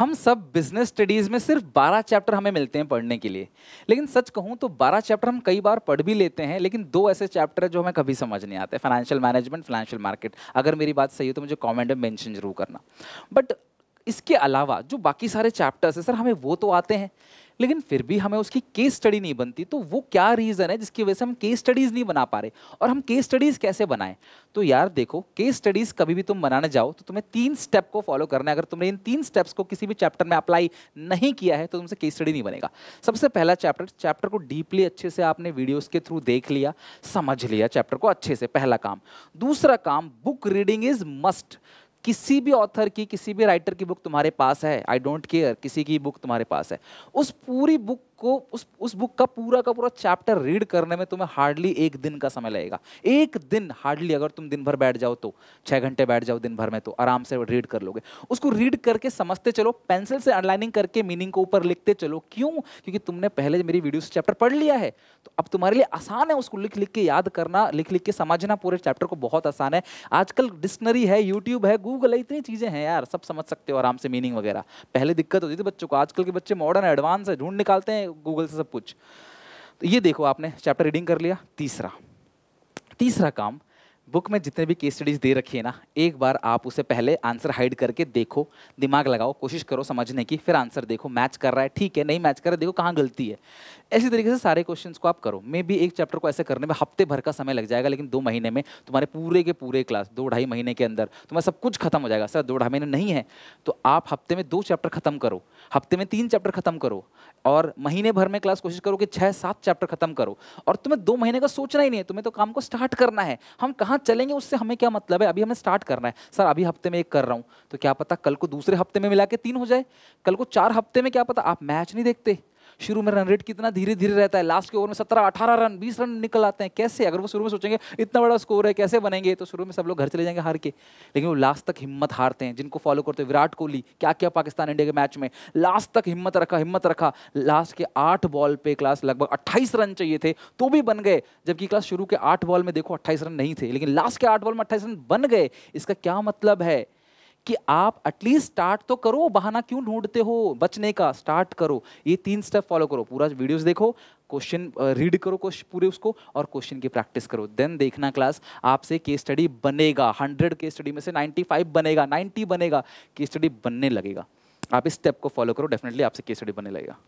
हम सब business studies में सिर्फ 12 चैप्टर हमें मिलते हैं पढ़ने के लिए लेकिन सच कहूँ तो 12 चैप्टर हम कई बार पढ़ भी लेते हैं लेकिन दो ऐसे चैप्टर है जो हमें कभी समझ नहीं आते फाइनेंशियल मैनेजमेंट फाइनेंशियल मार्केट अगर मेरी बात सही हो तो मुझे कॉमेंट में मैंशन जरूर करना बट इसके अलावा जो बाकी सारे चैप्टर्स हैं सर हमें वो तो आते हैं लेकिन फिर भी हमें उसकी केस स्टडी नहीं बनती तो वो क्या रीज़न है जिसकी वजह से हम केस स्टडीज़ नहीं बना पा रहे और हम केस स्टडीज़ कैसे बनाएं तो यार देखो केस स्टडीज़ कभी भी तुम बनाने जाओ तो तुम्हें तीन स्टेप को फॉलो करना है अगर तुमने इन तीन स्टेप्स को किसी भी चैप्टर में अप्लाई नहीं किया है तो तुमसे केस स्टडी नहीं बनेगा सबसे पहला चैप्टर चैप्टर को डीपली अच्छे से आपने वीडियोज़ के थ्रू देख लिया समझ लिया चैप्टर को अच्छे से पहला काम दूसरा काम बुक रीडिंग इज़ मस्ट किसी भी ऑथर की किसी भी राइटर की बुक तुम्हारे पास है आई डोंट केयर किसी की बुक तुम्हारे पास है उस पूरी बुक उसको उस उस बुक का पूरा का पूरा चैप्टर रीड करने में तुम्हें हार्डली एक दिन का समय लगेगा एक दिन हार्डली अगर तुम दिन भर बैठ जाओ तो छः घंटे बैठ जाओ दिन भर में तो आराम से रीड कर लोगे उसको रीड करके समझते चलो पेंसिल से अंडरलाइनिंग करके मीनिंग को ऊपर लिखते चलो क्यों क्योंकि तुमने पहले मेरी वीडियो से चैप्टर पढ़ लिया है तो अब तुम्हारे लिए आसान है उसको लिख लिख के याद करना लिख लिख के समझना पूरे चैप्टर को बहुत आसान है आजकल डिक्शनरी है यूट्यूब है गूगल है इतनी चीज़ें हैं यार सब समझ सकते हो आराम से मीनिंग वगैरह पहले दिक्कत होती थी बच्चों को आजकल के बच्चे मॉडर्न एडवांस है ढूंढ निकालते हैं गूगल से सब कुछ तो ये देखो आपने चैप्टर रीडिंग कर लिया तीसरा तीसरा काम बुक में जितने भी केस स्टडीज़ दे रखी है ना एक बार आप उसे पहले आंसर हाइड करके देखो दिमाग लगाओ कोशिश करो समझने की फिर आंसर देखो मैच कर रहा है ठीक है नहीं मैच कर रहा है देखो कहाँ गलती है इसी तरीके से सारे क्वेश्चंस को आप करो मे भी एक चैप्टर को ऐसे करने में हफ्ते भर का समय लग जाएगा लेकिन दो महीने में तुम्हारे पूरे के पूरे क्लास दो ढाई महीने के अंदर तुम्हारा सब कुछ खत्म हो जाएगा सर दो ढाई महीने नहीं है तो आप हफ्ते में दो चैप्टर खत्म करो हफ्ते में तीन चैप्टर खत्म करो और महीने भर में क्लास कोशिश करो कि छः सात चैप्टर खत्म करो और तुम्हें दो महीने का सोचना ही नहीं है तुम्हें तो काम को स्टार्ट करना है हम कहाँ चलेंगे उससे हमें क्या मतलब है अभी हमें स्टार्ट करना है सर अभी हफ्ते में एक कर रहा हूँ तो क्या पता कल को दूसरे हफ्ते में मिला के तीन हो जाए कल को चार हफ्ते में क्या पता आप मैच नहीं देखते शुरू में रन रेट कितना धीरे धीरे रहता है लास्ट के ओवर में सत्रह अठारह रन बीस रन निकल आते हैं कैसे अगर वो शुरू में सोचेंगे इतना बड़ा स्कोर है कैसे बनेंगे तो शुरू में सब लोग घर चले जाएंगे हार के लेकिन वो लास्ट तक हिम्मत हारते हैं जिनको फॉलो करते हैं विराट कोहली क्या क्या पाकिस्तान इंडिया के मैच में लास्ट तक हिम्मत रखा हिम्मत रखा लास्ट के आठ बॉल पे क्लास लगभग अट्ठाईस रन चाहिए थे तो भी बन गए जबकि क्लास शुरू के आठ बॉल में देखो अट्ठाईस रन नहीं थे लेकिन लास्ट के आठ बॉल में अट्ठाईस रन बन गए इसका क्या मतलब है कि आप एटलीस्ट स्टार्ट तो करो बहाना क्यों ढूंढते हो बचने का स्टार्ट करो ये तीन स्टेप फॉलो करो पूरा वीडियोस देखो क्वेश्चन रीड करो पूरे उसको और क्वेश्चन की प्रैक्टिस करो देन देखना क्लास आपसे केस स्टडी बनेगा हंड्रेड केस स्टडी में से नाइन्टी फाइव बनेगा नाइन्टी बनेगा केस स्टडी बनने लगेगा आप इस स्टेप को फॉलो करो डेफिनेटली आपसे केस स्टडी बनने लगेगा